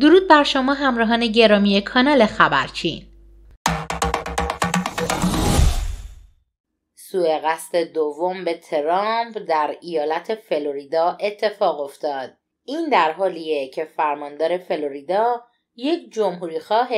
درود بر شما همراهان گرامی کانال خبرچین سوء قصد دوم به ترامپ در ایالت فلوریدا اتفاق افتاد این در حالیه که فرماندار فلوریدا یک جمهوری خواه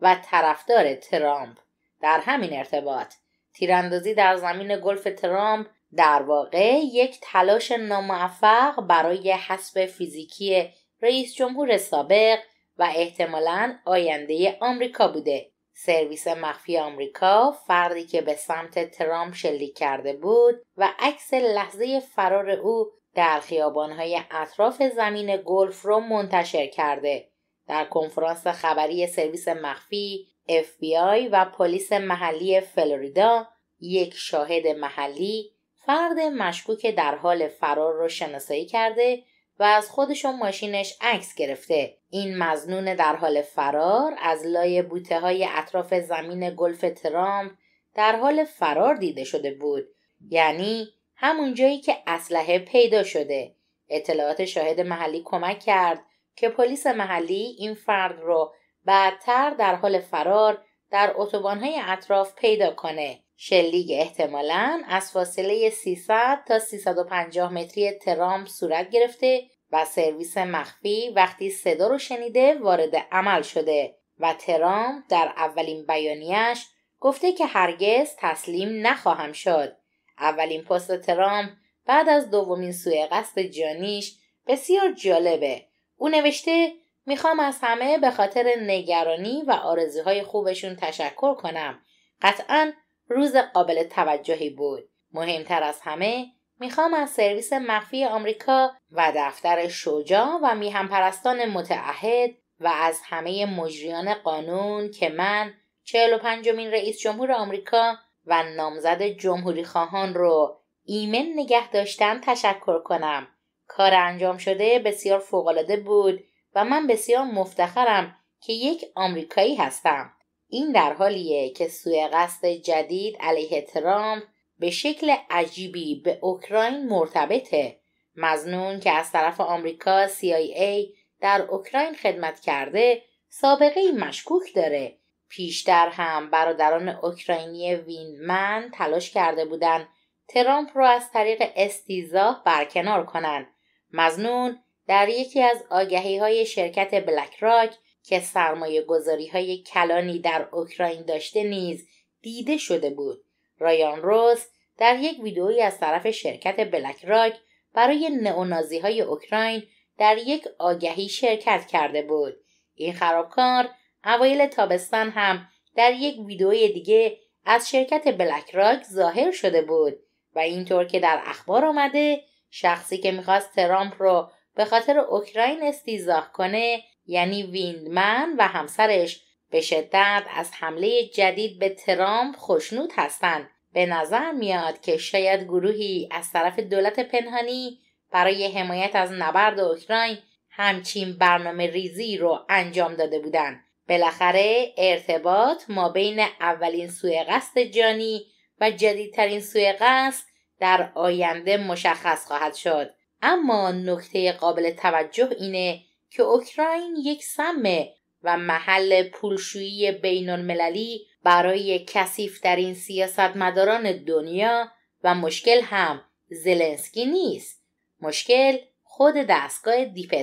و طرفدار ترامپ در همین ارتباط تیراندازی در زمین گلف ترامپ در واقع یک تلاش ناموفق برای حسب فیزیکی رئیس جمهور سابق و احتمالا آینده آمریکا بوده سرویس مخفی آمریکا فردی که به سمت ترامپ شلیک کرده بود و عکس لحظه فرار او در خیابانهای اطراف زمین گلف رو منتشر کرده در کنفرانس خبری سرویس مخفی FBI و پلیس محلی فلوریدا یک شاهد محلی فرد مشکوک در حال فرار را شناسایی کرده و از خودشون ماشینش عکس گرفته این مزنون در حال فرار از لای بوته های اطراف زمین گلف ترام در حال فرار دیده شده بود یعنی همون جایی که اسلحه پیدا شده اطلاعات شاهد محلی کمک کرد که پلیس محلی این فرد رو بعدتر در حال فرار در اتوبانهای اطراف پیدا کنه شلیگ احتمالا از فاصله 300 تا 350 متری ترام صورت گرفته و سرویس مخفی وقتی صدا رو شنیده وارد عمل شده و ترام در اولین بیانیش گفته که هرگز تسلیم نخواهم شد. اولین پست ترام بعد از دومین سوء قصد جانیش بسیار جالبه. او نوشته میخوام از همه به خاطر نگرانی و آرزوهای خوبشون تشکر کنم. قطعا روز قابل توجهی بود. مهمتر از همه میخوام از سرویس مخفی آمریکا و دفتر شجاع و میهم پرستان متعهد و از همه مجریان قانون که من چهل و پنجمین رئیس جمهور آمریکا و نامزد جمهوری خواهان رو ایمن نگه داشتن تشکر کنم. کار انجام شده بسیار فوقالعاده بود و من بسیار مفتخرم که یک آمریکایی هستم. این در حالیه که سوء قصد جدید علیه ترامپ به شکل عجیبی به اوکراین مرتبطه مزنون که از طرف آمریکا CIA در اوکراین خدمت کرده سابقه مشکوک داره پیشتر هم برادران اوکراینی وینمن تلاش کرده بودند ترامپ رو از طریق استیزاه برکنار کنند مزنون در یکی از آگهی های شرکت بلک راک که سرمایه گذاری های کلانی در اوکراین داشته نیز دیده شده بود رایان روز در یک ویدئویی از طرف شرکت بلک راک برای نئونازی های اوکراین در یک آگهی شرکت کرده بود. این خرابکار اوایل تابستان هم در یک ویدئوی دیگه از شرکت بلک راک ظاهر شده بود و اینطور که در اخبار آمده شخصی که میخواست ترامپ رو به خاطر اوکراین استیزاه کنه یعنی ویندمن و همسرش به شدت از حمله جدید به ترامپ خوشنود هستند به نظر میاد که شاید گروهی از طرف دولت پنهانی برای حمایت از نبرد اوکراین همچین برنامه ریزی رو انجام داده بودند بالاخره ارتباط ما بین اولین سوی قصد جانی و جدیدترین سوی قصد در آینده مشخص خواهد شد اما نکته قابل توجه اینه که اوکراین یک سمه و محل پولشویی بین المللی برای کسیف در سیاستمداران دنیا و مشکل هم زلنسکی نیست مشکل خود دستگاه دیپ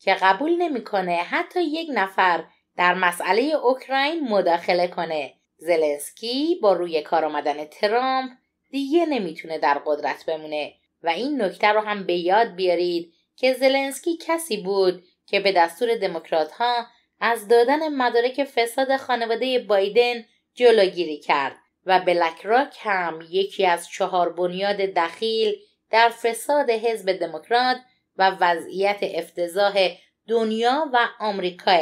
که قبول نمیکنه حتی یک نفر در مسئله اوکراین مداخله کنه زلنسکی با روی کار آمدن ترامپ دیگه نمیتونه در قدرت بمونه و این نکته رو هم به یاد بیارید که زلنسکی کسی بود که به دستور دموکرات ها از دادن مدارک فساد خانواده بایدن جلوگیری کرد و بلک هم یکی از چهار بنیاد دخیل در فساد حزب دموکرات و وضعیت افتضاح دنیا و آمریکا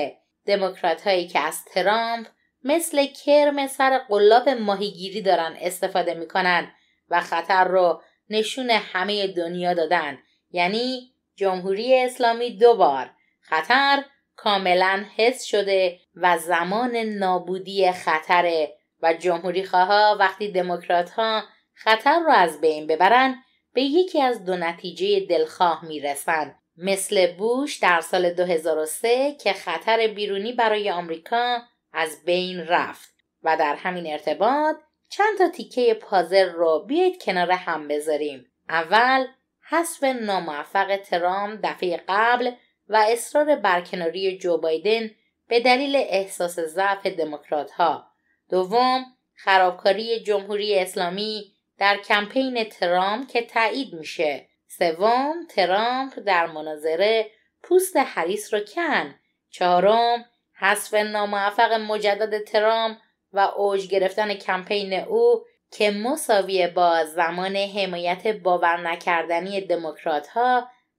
دموکرات هایی که از ترامپ مثل کرم سر قلاب ماهیگیری دارن استفاده میکنن و خطر رو نشون همه دنیا دادن یعنی جمهوری اسلامی دوبار خطر کاملا حس شده و زمان نابودی خطره و جمهوری خواه وقتی دموکرات ها خطر را از بین ببرن به یکی از دو نتیجه دلخواه میرسن مثل بوش در سال 2003 که خطر بیرونی برای آمریکا از بین رفت و در همین ارتباط چند تا تیکه پازل رو بیاید کنار هم بذاریم اول حسب ناموفق ترام دفعه قبل و اصرار برکناری جو بایدن به دلیل احساس ضعف دموکرات ها دوم خرابکاری جمهوری اسلامی در کمپین ترامپ که تایید میشه سوم ترامپ در مناظره پوست حریس رو کن چهارم حذف ناموفق مجدد ترامپ و اوج گرفتن کمپین او که مساویه با زمان حمایت باور نکردنی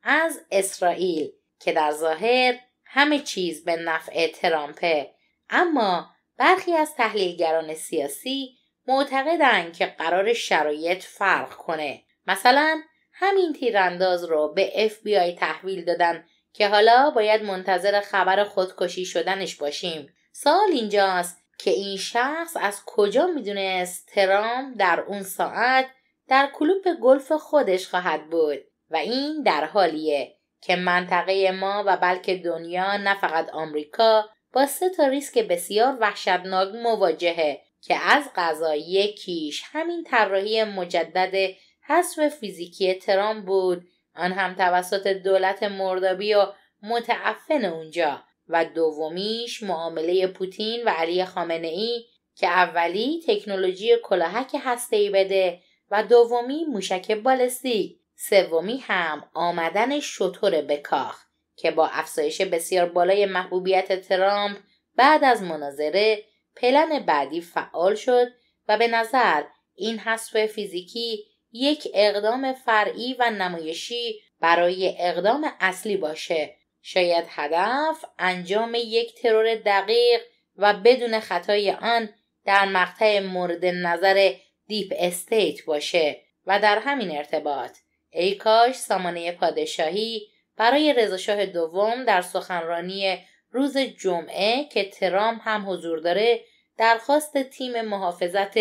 از اسرائیل که در ظاهر همه چیز به نفع ترامپه اما برخی از تحلیلگران سیاسی معتقدند که قرار شرایط فرق کنه مثلا همین تیرانداز رو به FBI تحویل دادن که حالا باید منتظر خبر خودکشی شدنش باشیم سال اینجاست که این شخص از کجا میدونست ترام در اون ساعت در کلوپ گلف خودش خواهد بود و این در حالیه که منطقه ما و بلکه دنیا نه فقط آمریکا با سه تا ریسک بسیار وحشتناک مواجهه که از قضا یکیش همین طراحی مجدد حذف فیزیکی ترام بود آن هم توسط دولت مردابی و متعفن اونجا و دومیش معامله پوتین و علی خامنه ای که اولی تکنولوژی کلاهک ای بده و دومی موشک بالستیک سومی هم آمدن شطور به کاخ که با افزایش بسیار بالای محبوبیت ترامپ بعد از مناظره پلن بعدی فعال شد و به نظر این حذف فیزیکی یک اقدام فرعی و نمایشی برای اقدام اصلی باشه شاید هدف انجام یک ترور دقیق و بدون خطای آن در مقطع مورد نظر دیپ استیت باشه و در همین ارتباط ای کاش سامانه پادشاهی برای رضاشاه دوم در سخنرانی روز جمعه که ترام هم حضور داره درخواست تیم محافظت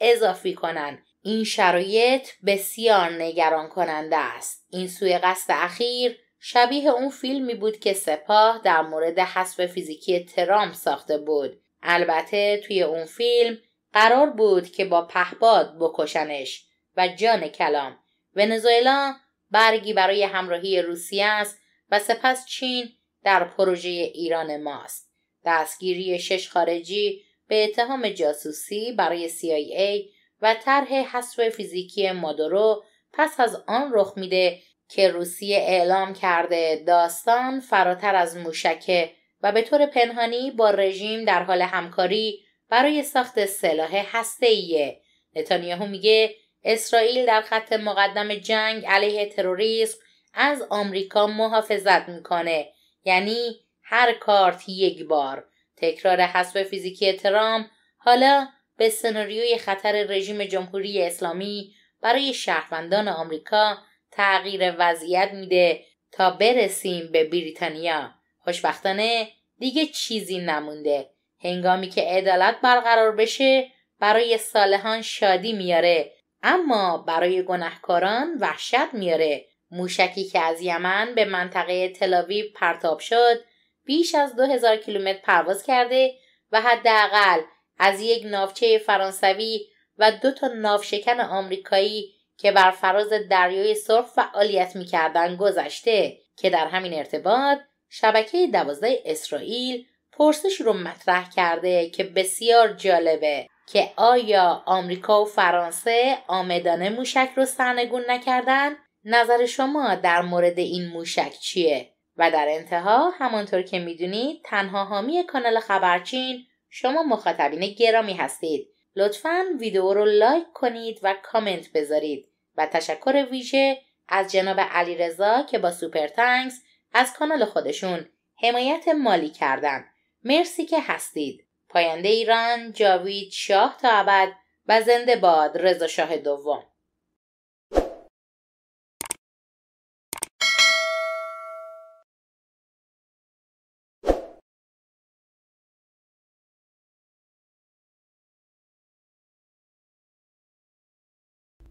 اضافی کنند این شرایط بسیار نگران کننده است این سوی قصد اخیر شبیه اون فیلمی بود که سپاه در مورد حسب فیزیکی ترام ساخته بود البته توی اون فیلم قرار بود که با پهباد بکشنش و جان کلام ونزوئلا برگی برای همراهی روسیه است و سپس چین در پروژه ایران ماست دستگیری شش خارجی به اتهام جاسوسی برای CIA و طرح حذف فیزیکی مادورو پس از آن رخ میده که روسیه اعلام کرده داستان فراتر از موشکه و به طور پنهانی با رژیم در حال همکاری برای ساخت سلاح هسته‌ای نتانیاهو میگه اسرائیل در خط مقدم جنگ علیه تروریسم از آمریکا محافظت میکنه یعنی هر کارت یک بار تکرار حسب فیزیکی ترام حالا به سناریوی خطر رژیم جمهوری اسلامی برای شهروندان آمریکا تغییر وضعیت میده تا برسیم به بریتانیا خوشبختانه دیگه چیزی نمونده هنگامی که عدالت برقرار بشه برای صالحان شادی میاره اما برای گناهکاران وحشت میاره موشکی که از یمن به منطقه تلاویو پرتاب شد بیش از 2000 کیلومتر پرواز کرده و حداقل از یک ناوچه فرانسوی و دو تا ناوشکن آمریکایی که بر فراز دریای سرخ فعالیت میکردند گذشته که در همین ارتباط شبکه دوازده اسرائیل پرسش رو مطرح کرده که بسیار جالبه که آیا آمریکا و فرانسه آمدانه موشک رو سرنگون نکردن؟ نظر شما در مورد این موشک چیه؟ و در انتها همانطور که میدونید تنها حامی کانال خبرچین شما مخاطبین گرامی هستید. لطفا ویدیو رو لایک کنید و کامنت بذارید و تشکر ویژه از جناب علیرضا که با سوپر تانکس از کانال خودشون حمایت مالی کردن. مرسی که هستید. پاینده ایران جاوید شاه تا ابد و زنده باد رضا شاه دوم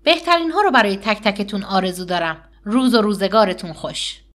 بهترین ها رو برای تک تکتون آرزو دارم. روز و روزگارتون خوش.